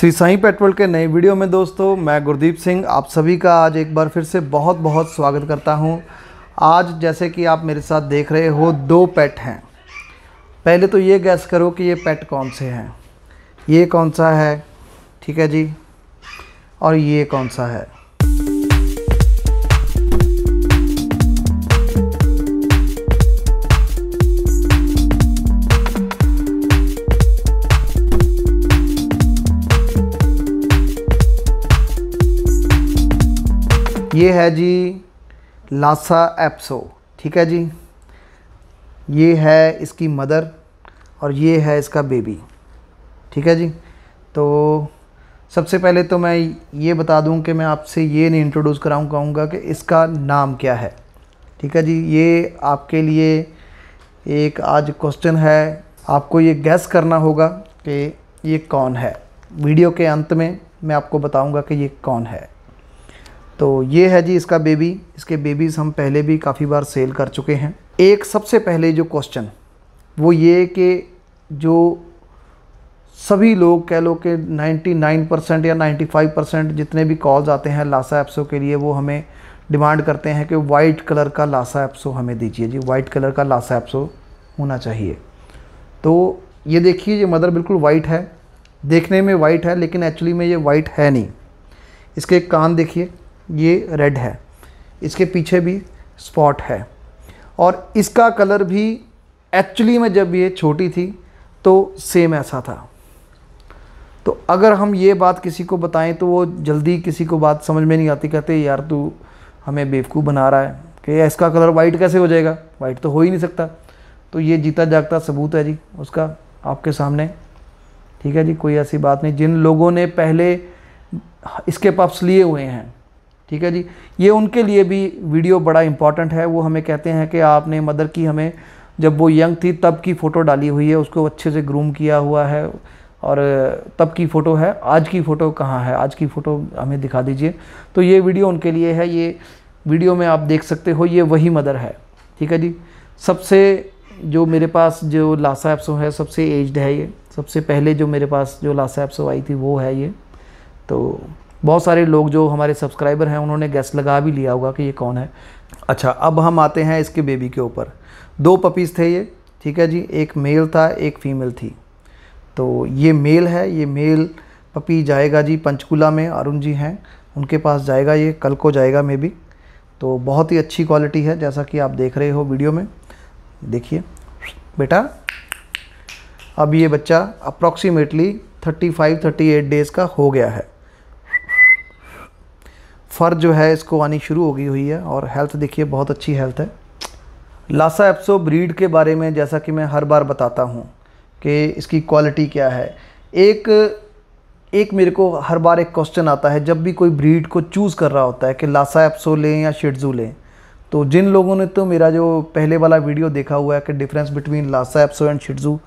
Shri Sai petrol के नए video में दोस्तों मैं गुरदीप सिंह आप सभी का आज एक बार फिर से बहुत बहुत स्वागत करता हूं आज जैसे कि आप मेरे साथ देख रहे हो दो पेट हैं पहले तो ये गैस करो कि ये पेट कौन से हैं ये कौन सा है ठीक है जी और ये कौन सा है ये है जी लासा एप्सो ठीक है जी ये है इसकी मदर और ये है इसका बेबी ठीक है जी तो सबसे पहले तो मैं ये बता दूं कि मैं आपसे ये नहीं इंट्रोड्यूस कराऊँ कहूँगा कि इसका नाम क्या है ठीक है जी ये आपके लिए एक आज क्वेश्चन है आपको ये गैस करना होगा कि ये कौन है वीडियो के अंत में मैं आपको बताऊंगा कि ये कौन है तो ये है जी इसका बेबी इसके बेबीज़ हम पहले भी काफ़ी बार सेल कर चुके हैं एक सबसे पहले जो क्वेश्चन वो ये कि जो सभी लोग कह लो कि 99 परसेंट या 95 परसेंट जितने भी कॉल्स आते हैं लासा एप्सो के लिए वो हमें डिमांड करते हैं कि वाइट कलर का लासा एप्सो हमें दीजिए जी वाइट कलर का लासा एप्सो होना चाहिए तो ये देखिए ये मदर बिल्कुल वाइट है देखने में वाइट है लेकिन एक्चुअली में ये वाइट है नहीं इसके कान देखिए ये रेड है इसके पीछे भी स्पॉट है और इसका कलर भी एक्चुअली में जब ये छोटी थी तो सेम ऐसा था तो अगर हम ये बात किसी को बताएं तो वो जल्दी किसी को बात समझ में नहीं आती कहते यार तू हमें बेवकूफ़ बना रहा है कि इसका कलर वाइट कैसे हो जाएगा वाइट तो हो ही नहीं सकता तो ये जीता जागता सबूत है जी उसका आपके सामने ठीक है जी कोई ऐसी बात नहीं जिन लोगों ने पहले इसके पप्स लिए हुए हैं ठीक है जी ये उनके लिए भी वीडियो बड़ा इंपॉर्टेंट है वो हमें कहते हैं कि आपने मदर की हमें जब वो यंग थी तब की फ़ोटो डाली हुई है उसको अच्छे से ग्रूम किया हुआ है और तब की फ़ोटो है आज की फ़ोटो कहाँ है आज की फ़ोटो हमें दिखा दीजिए तो ये वीडियो उनके लिए है ये वीडियो में आप देख सकते हो ये वही मदर है ठीक है जी सबसे जो मेरे पास जो लासा एप्सो है सबसे एज्ड है ये सबसे पहले जो मेरे पास जो लासा एप्सो आई थी वो है ये तो बहुत सारे लोग जो हमारे सब्सक्राइबर हैं उन्होंने गैस लगा भी लिया होगा कि ये कौन है अच्छा अब हम आते हैं इसके बेबी के ऊपर दो पपीज़ थे ये ठीक है जी एक मेल था एक फीमेल थी तो ये मेल है ये मेल पपी जाएगा जी पंचकूला में अरुण जी हैं उनके पास जाएगा ये कल को जाएगा मे बी तो बहुत ही अच्छी क्वालिटी है जैसा कि आप देख रहे हो वीडियो में देखिए बेटा अब ये बच्चा अप्रॉक्सीमेटली 35-38 डेज़ का हो गया है फर जो है इसको आनी शुरू हो गई हुई है और हेल्थ देखिए बहुत अच्छी हेल्थ है लासा एप्सो ब्रीड के बारे में जैसा कि मैं हर बार बताता हूँ कि इसकी क्वालिटी क्या है एक एक मेरे को हर बार एक क्वेश्चन आता है जब भी कोई ब्रीड को चूज़ कर रहा होता है कि लासा एप्सो लें या शिडजू लें तो जिन लोगों ने तो मेरा जो पहले वाला वीडियो देखा हुआ है कि difference between Lhasa Apso and Shih Tzu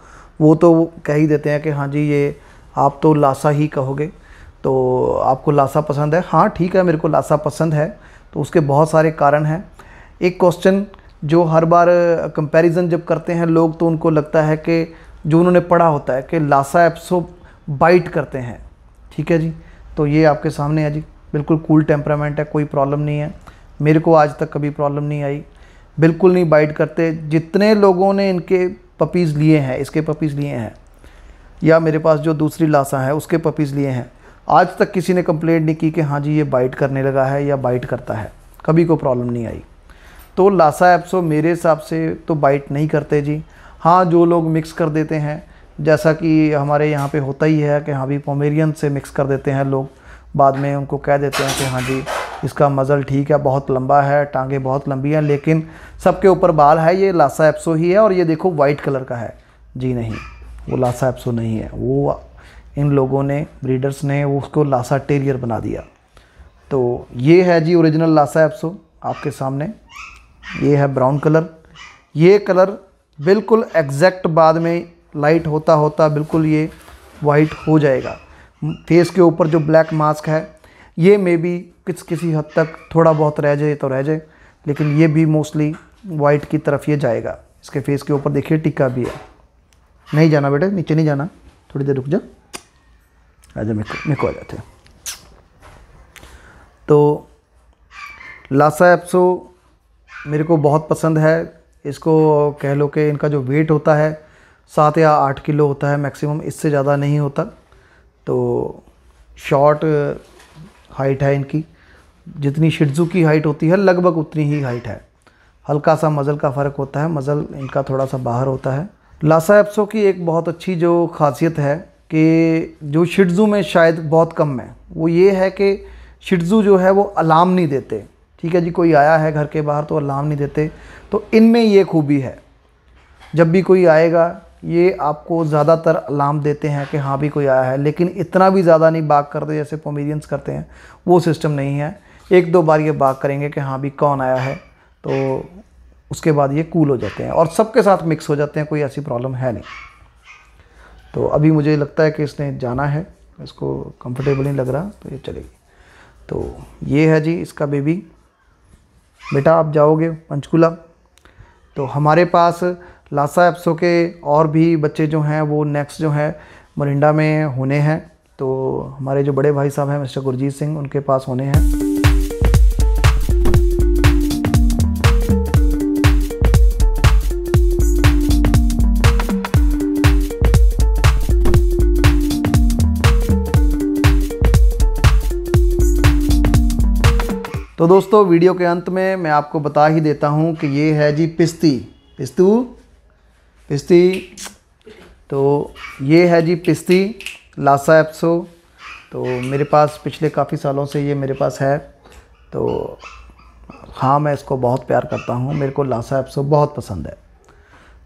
वो तो कह ही देते हैं कि हाँ जी ये आप तो लासा ही कहोगे तो आपको लासा पसंद है हाँ ठीक है मेरे को लाशा पसंद है तो उसके बहुत सारे कारण हैं एक क्वेश्चन जो हर बार कंपैरिजन जब करते हैं लोग तो उनको लगता है कि जो उन्होंने पढ़ा होता है कि लाशा एप्सो बाइट करते हैं ठीक है जी तो ये आपके सामने है जी बिल्कुल कूल टेम्परामेंट है कोई प्रॉब्लम नहीं है मेरे को आज तक कभी प्रॉब्लम नहीं आई बिल्कुल नहीं बाइट करते जितने लोगों ने इनके पपीज़ लिए हैं इसके पपीज़ लिए हैं या मेरे पास जो दूसरी लाशा है उसके पपीज़ लिए हैं आज तक किसी ने कंप्लेंट नहीं की कि हाँ जी ये बाइट करने लगा है या बाइट करता है कभी कोई प्रॉब्लम नहीं आई तो लासा एप्सो मेरे हिसाब से तो बाइट नहीं करते जी हाँ जो लोग मिक्स कर देते हैं जैसा कि हमारे यहाँ पे होता ही है कि हाँ भी पोमेरियन से मिक्स कर देते हैं लोग बाद में उनको कह देते हैं कि हाँ जी इसका मज़ल ठीक है बहुत लंबा है टांगे बहुत लंबी हैं लेकिन सबके ऊपर बाल है ये लासा एप्सो ही है और ये देखो वाइट कलर का है जी नहीं वो लासा एप्सो नहीं है वो इन लोगों ने ब्रीडर्स ने उसको लासा टेरियर बना दिया तो ये है जी ओरिजिनल लासा एप्सो आपके सामने ये है ब्राउन कलर ये कलर बिल्कुल एग्जैक्ट बाद में लाइट होता होता बिल्कुल ये वाइट हो जाएगा फेस के ऊपर जो ब्लैक मास्क है ये मे बी किस किसी हद तक थोड़ा बहुत रह जाए तो रह जाए लेकिन ये भी मोस्टली वाइट की तरफ ये जाएगा इसके फेस के ऊपर देखिए टिक्का भी है नहीं जाना बेटा नीचे नहीं जाना थोड़ी देर रुक जाओ अच्छा मेरे आ जाते हैं तो लासा एप्सो मेरे को बहुत पसंद है इसको कह लो कि इनका जो वेट होता है सात या आठ किलो होता है मैक्सिमम इससे ज़्यादा नहीं होता तो शॉर्ट हाइट है इनकी जितनी शिडजू की हाइट होती है लगभग उतनी ही हाइट है हल्का सा मज़ल का फ़र्क होता है मज़ल इनका थोड़ा सा बाहर होता है लासा एप्सो की एक बहुत अच्छी जो खासियत है कि जो शिड्जू में शायद बहुत कम है वो ये है कि शिड्जू जो है वो अलार्म नहीं देते ठीक है जी कोई आया है घर के बाहर तो अलार्म नहीं देते तो इनमें ये खूबी है जब भी कोई आएगा ये आपको ज़्यादातर अलार्म देते हैं कि हाँ भी कोई आया है लेकिन इतना भी ज़्यादा नहीं बाग करते जैसे पोमेरियंस करते हैं वो सिस्टम नहीं है एक दो बार ये बाग करेंगे कि हाँ भी कौन आया है तो उसके बाद ये कूल हो जाते हैं और सबके साथ मिक्स हो जाते हैं कोई ऐसी प्रॉब्लम है नहीं तो अभी मुझे लगता है कि इसने जाना है इसको कंफर्टेबल नहीं लग रहा तो ये चलेगी तो ये है जी इसका बेबी बेटा आप जाओगे पंचकूला तो हमारे पास लासा एप्सो के और भी बच्चे जो हैं वो नेक्स्ट जो है मरिंडा में होने हैं तो हमारे जो बड़े भाई साहब हैं मिस्टर गुरजीत सिंह उनके पास होने हैं तो दोस्तों वीडियो के अंत में मैं आपको बता ही देता हूँ कि ये है जी पिस्ती पिस्तू पिस्ती तो ये है जी पिस्ती लासा एप्सो तो मेरे पास पिछले काफ़ी सालों से ये मेरे पास है तो हाँ मैं इसको बहुत प्यार करता हूँ मेरे को लासा एप्सो बहुत पसंद है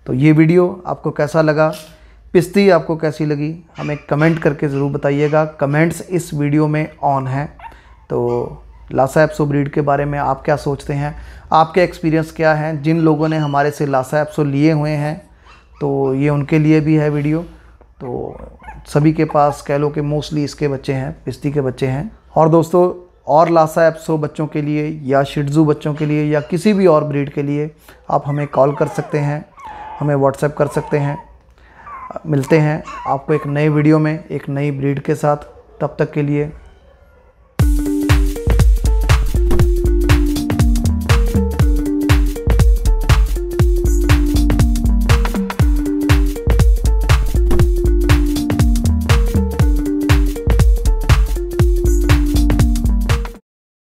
तो ये वीडियो आपको कैसा लगा पिस्ती आपको कैसी लगी हमें कमेंट करके ज़रूर बताइएगा कमेंट्स इस वीडियो में ऑन है तो लासा एप्सो ब्रीड के बारे में आप क्या सोचते हैं आपके एक्सपीरियंस क्या हैं जिन लोगों ने हमारे से लासा एप्सो लिए हुए हैं तो ये उनके लिए भी है वीडियो तो सभी के पास कह लो कि मोस्टली इसके बच्चे हैं पिस्ती के बच्चे हैं और दोस्तों और लासा एप्सो बच्चों के लिए या शिडजू बच्चों के लिए या किसी भी और ब्रीड के लिए आप हमें कॉल कर सकते हैं हमें व्हाट्सएप कर सकते हैं मिलते हैं आपको एक नए वीडियो में एक नई ब्रीड के साथ तब तक के लिए